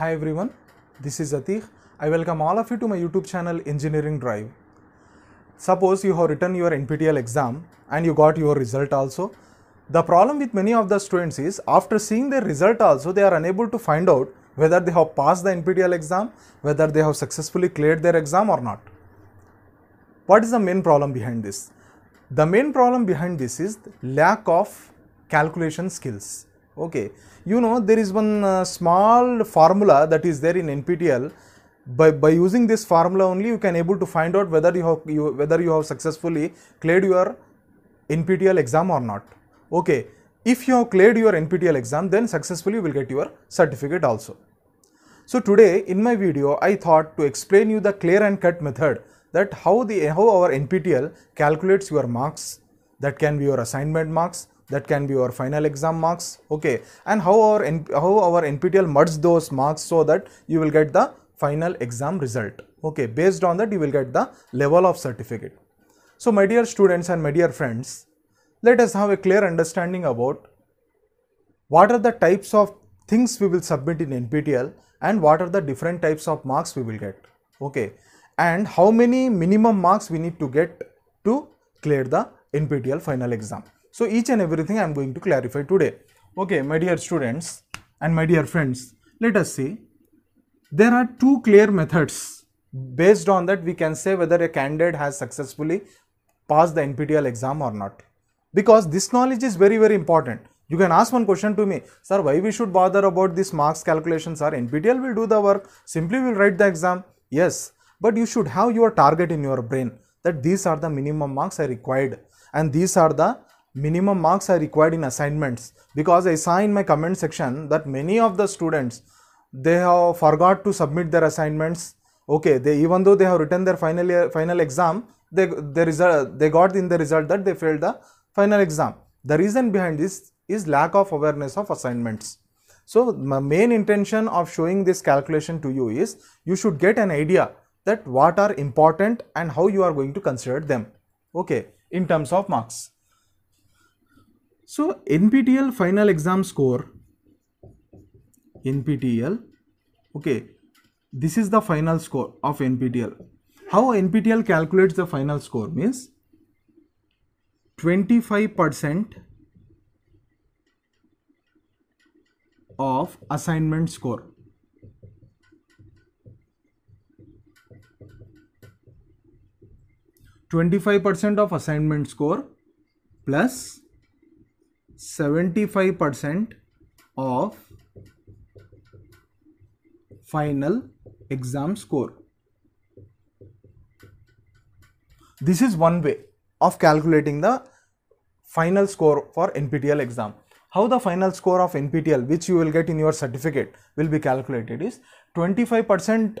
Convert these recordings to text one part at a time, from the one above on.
Hi everyone, this is Atiq. I welcome all of you to my YouTube channel Engineering Drive. Suppose you have written your NPTEL exam and you got your result also. The problem with many of the students is after seeing their result also they are unable to find out whether they have passed the NPTEL exam, whether they have successfully cleared their exam or not. What is the main problem behind this? The main problem behind this is lack of calculation skills okay you know there is one uh, small formula that is there in nptel by, by using this formula only you can able to find out whether you have you, whether you have successfully cleared your nptel exam or not okay if you have cleared your nptel exam then successfully you will get your certificate also so today in my video i thought to explain you the clear and cut method that how the how our nptel calculates your marks that can be your assignment marks that can be our final exam marks okay and how our how our nptel merge those marks so that you will get the final exam result okay based on that you will get the level of certificate so my dear students and my dear friends let us have a clear understanding about what are the types of things we will submit in nptel and what are the different types of marks we will get okay and how many minimum marks we need to get to clear the nptel final exam so, each and everything I am going to clarify today. Okay, my dear students and my dear friends, let us see. There are two clear methods. Based on that, we can say whether a candidate has successfully passed the NPTEL exam or not. Because this knowledge is very, very important. You can ask one question to me, sir, why we should bother about this marks calculations, sir? NPTEL will do the work, simply will write the exam. Yes, but you should have your target in your brain that these are the minimum marks I required and these are the minimum marks are required in assignments because I saw in my comment section that many of the students they have forgot to submit their assignments. Okay, they even though they have written their final year, final exam, they the result they got in the result that they failed the final exam. The reason behind this is lack of awareness of assignments. So my main intention of showing this calculation to you is you should get an idea that what are important and how you are going to consider them. Okay, in terms of marks. So NPTEL final exam score, NPTEL, okay, this is the final score of NPTEL. How NPTEL calculates the final score means 25% of assignment score. Twenty-five percent of assignment score plus 75% of final exam score. This is one way of calculating the final score for NPTEL exam. How the final score of NPTEL which you will get in your certificate will be calculated is 25%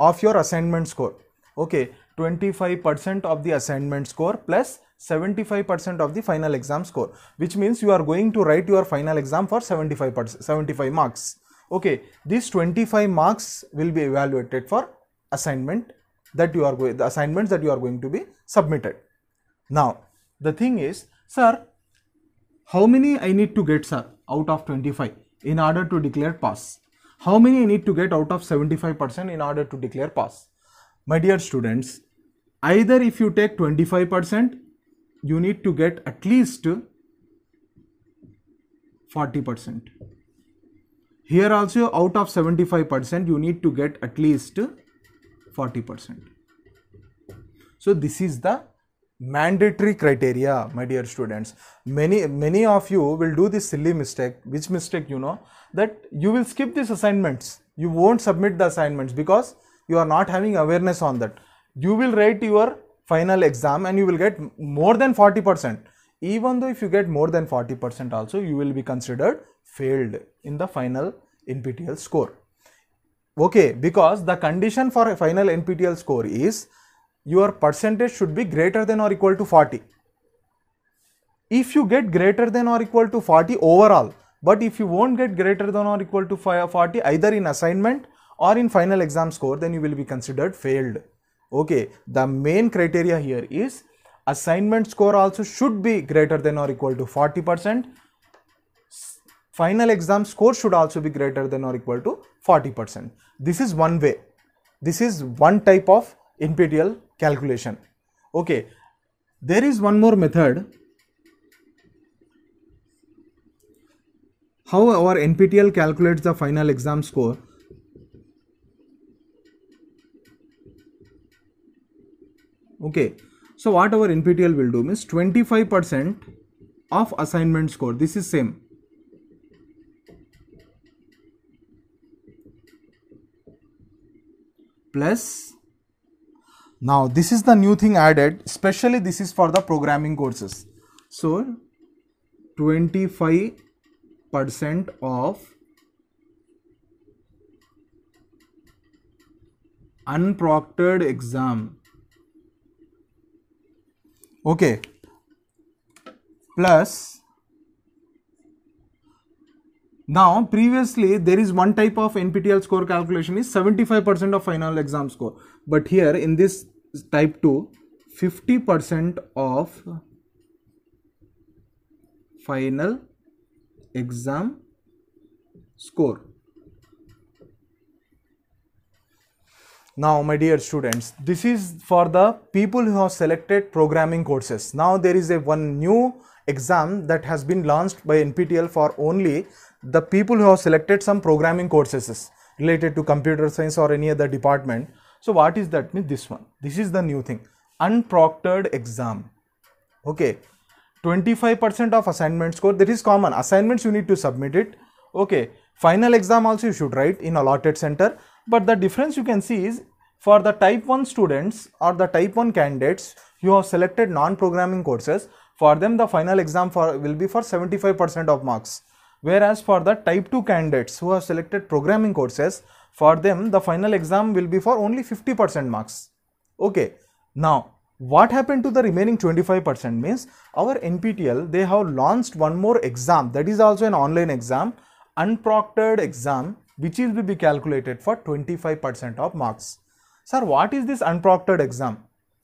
of your assignment score. Okay, 25% of the assignment score plus 75% of the final exam score which means you are going to write your final exam for 75 75 marks okay these 25 marks will be evaluated for assignment that you are going the assignments that you are going to be submitted now the thing is sir how many i need to get sir out of 25 in order to declare pass how many i need to get out of 75% in order to declare pass my dear students either if you take 25% you need to get at least 40%. Here also out of 75% you need to get at least 40%. So this is the mandatory criteria my dear students. Many many of you will do this silly mistake which mistake you know that you will skip these assignments. You won't submit the assignments because you are not having awareness on that you will write your final exam and you will get more than 40%. Even though if you get more than 40% also, you will be considered failed in the final NPTL score. Okay, because the condition for a final NPTL score is your percentage should be greater than or equal to 40. If you get greater than or equal to 40 overall, but if you won't get greater than or equal to 40 either in assignment or in final exam score, then you will be considered failed okay the main criteria here is assignment score also should be greater than or equal to 40 percent final exam score should also be greater than or equal to 40 percent this is one way this is one type of NPTEL calculation okay there is one more method how our NPTEL calculates the final exam score okay so what our nptel will do means 25 percent of assignment score this is same plus now this is the new thing added especially this is for the programming courses so 25 percent of unproctored exam okay plus now previously there is one type of NPTEL score calculation is 75% of final exam score but here in this type 2 50% of final exam score Now, my dear students, this is for the people who have selected programming courses. Now, there is a one new exam that has been launched by NPTEL for only the people who have selected some programming courses related to computer science or any other department. So, what is that? This one. This is the new thing. Unproctored exam. Okay. 25% of assignment score. That is common. Assignments you need to submit it. Okay. Final exam also you should write in allotted center but the difference you can see is for the type 1 students or the type 1 candidates you have selected non-programming courses for them the final exam for will be for 75% of marks whereas for the type 2 candidates who have selected programming courses for them the final exam will be for only 50% marks okay now what happened to the remaining 25% means our NPTEL they have launched one more exam that is also an online exam unproctored exam which will be calculated for 25% of marks. Sir, what is this unproctored exam?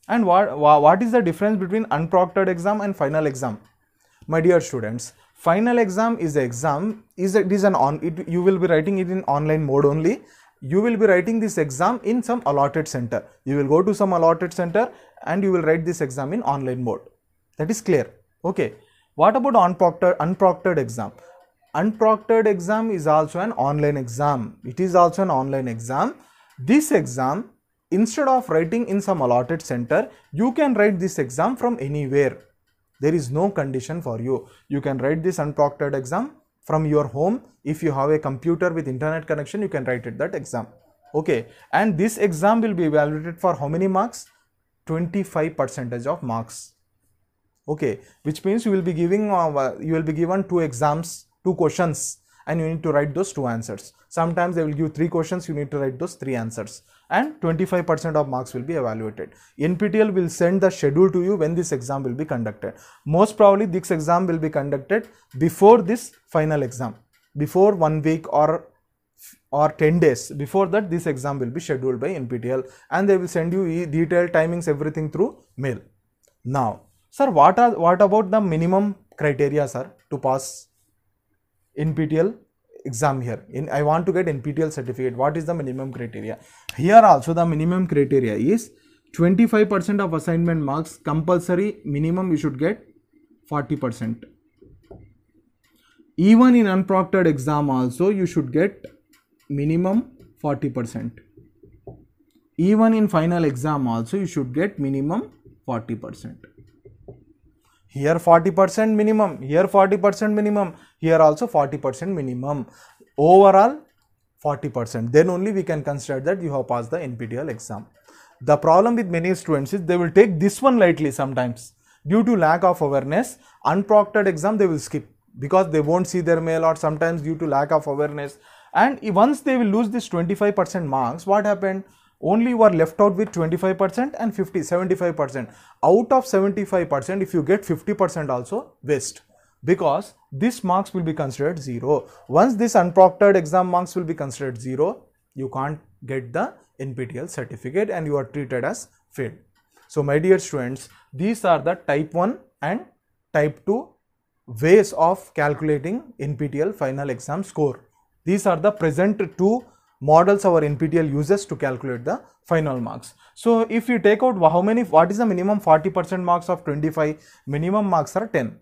And what, what is the difference between unproctored exam and final exam? My dear students, final exam is an exam, is a, it is an on, it, you will be writing it in online mode only. You will be writing this exam in some allotted center. You will go to some allotted center and you will write this exam in online mode. That is clear. Okay. What about unproctored, unproctored exam? unproctored exam is also an online exam it is also an online exam this exam instead of writing in some allotted center you can write this exam from anywhere there is no condition for you you can write this unproctored exam from your home if you have a computer with internet connection you can write it that exam okay and this exam will be evaluated for how many marks 25 percentage of marks okay which means you will be giving uh, you will be given two exams two questions and you need to write those two answers. Sometimes they will give three questions, you need to write those three answers and 25% of marks will be evaluated. NPTEL will send the schedule to you when this exam will be conducted. Most probably this exam will be conducted before this final exam, before one week or or 10 days before that this exam will be scheduled by NPTEL and they will send you detailed timings everything through mail. Now sir what are what about the minimum criteria sir to pass NPTEL exam here in I want to get NPTEL certificate what is the minimum criteria here also the minimum criteria is 25% of assignment marks compulsory minimum you should get 40% even in unproctored exam also you should get minimum 40% even in final exam also you should get minimum 40% here 40% minimum, here 40% minimum, here also 40% minimum. Overall 40%. Then only we can consider that you have passed the NPTEL exam. The problem with many students is they will take this one lightly sometimes. Due to lack of awareness, unproctored exam they will skip because they won't see their mail or sometimes due to lack of awareness. And once they will lose this 25% marks, what happened? only you are left out with 25% and 50 75% out of 75% if you get 50% also waste because this marks will be considered zero once this unproctored exam marks will be considered zero you can't get the nptel certificate and you are treated as failed so my dear students these are the type 1 and type 2 ways of calculating nptel final exam score these are the present two models our NPTEL uses to calculate the final marks. So if you take out how many, what is the minimum 40% marks of 25, minimum marks are 10.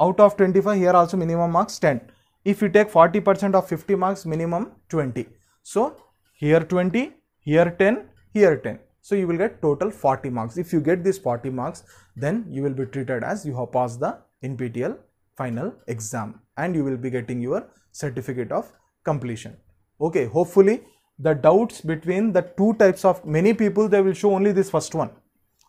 Out of 25 here also minimum marks 10. If you take 40% of 50 marks, minimum 20. So here 20, here 10, here 10. So you will get total 40 marks. If you get these 40 marks, then you will be treated as you have passed the NPTEL final exam and you will be getting your certificate of completion okay hopefully the doubts between the two types of many people they will show only this first one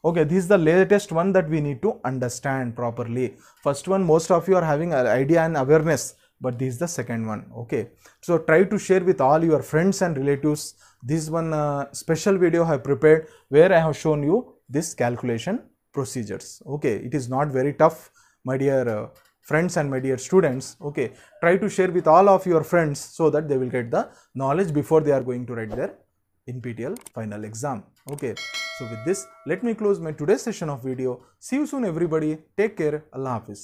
okay this is the latest one that we need to understand properly first one most of you are having an idea and awareness but this is the second one okay so try to share with all your friends and relatives this one uh, special video i have prepared where i have shown you this calculation procedures okay it is not very tough my dear uh, friends and my dear students okay try to share with all of your friends so that they will get the knowledge before they are going to write their NPTEL final exam okay so with this let me close my today's session of video see you soon everybody take care Allah Hafiz